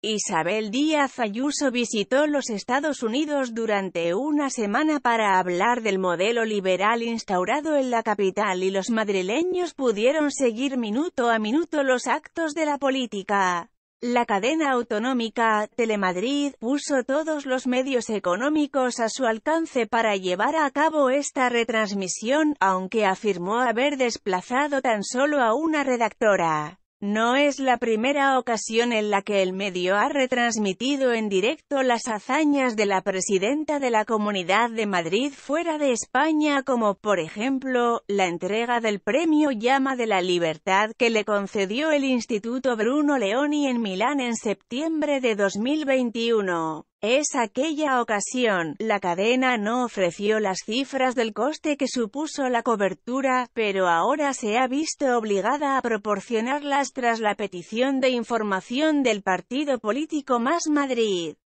Isabel Díaz Ayuso visitó los Estados Unidos durante una semana para hablar del modelo liberal instaurado en la capital y los madrileños pudieron seguir minuto a minuto los actos de la política. La cadena autonómica, Telemadrid, puso todos los medios económicos a su alcance para llevar a cabo esta retransmisión, aunque afirmó haber desplazado tan solo a una redactora. No es la primera ocasión en la que el medio ha retransmitido en directo las hazañas de la presidenta de la Comunidad de Madrid fuera de España como, por ejemplo, la entrega del premio Llama de la Libertad que le concedió el Instituto Bruno Leoni en Milán en septiembre de 2021. Es aquella ocasión, la cadena no ofreció las cifras del coste que supuso la cobertura, pero ahora se ha visto obligada a proporcionarlas tras la petición de información del partido político Más Madrid.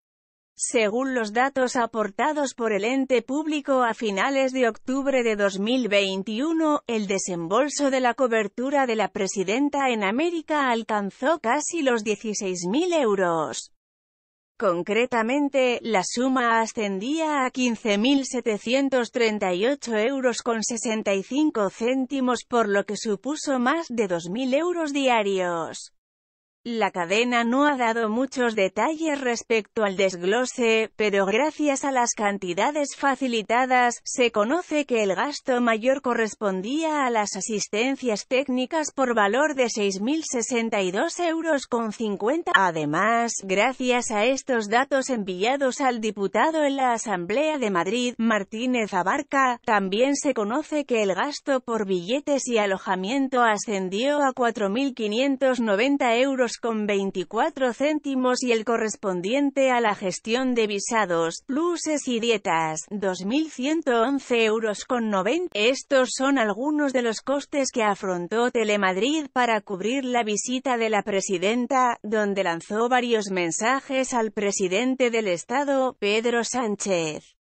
Según los datos aportados por el ente público a finales de octubre de 2021, el desembolso de la cobertura de la presidenta en América alcanzó casi los 16.000 euros. Concretamente, la suma ascendía a 15.738 euros con 65 céntimos por lo que supuso más de 2.000 euros diarios. La cadena no ha dado muchos detalles respecto al desglose, pero gracias a las cantidades facilitadas, se conoce que el gasto mayor correspondía a las asistencias técnicas por valor de 6.062 euros con 50. Además, gracias a estos datos enviados al diputado en la Asamblea de Madrid, Martínez Abarca, también se conoce que el gasto por billetes y alojamiento ascendió a 4.590 euros con 24 céntimos y el correspondiente a la gestión de visados, pluses y dietas, 2.111 euros con 90. Estos son algunos de los costes que afrontó Telemadrid para cubrir la visita de la presidenta, donde lanzó varios mensajes al presidente del Estado, Pedro Sánchez.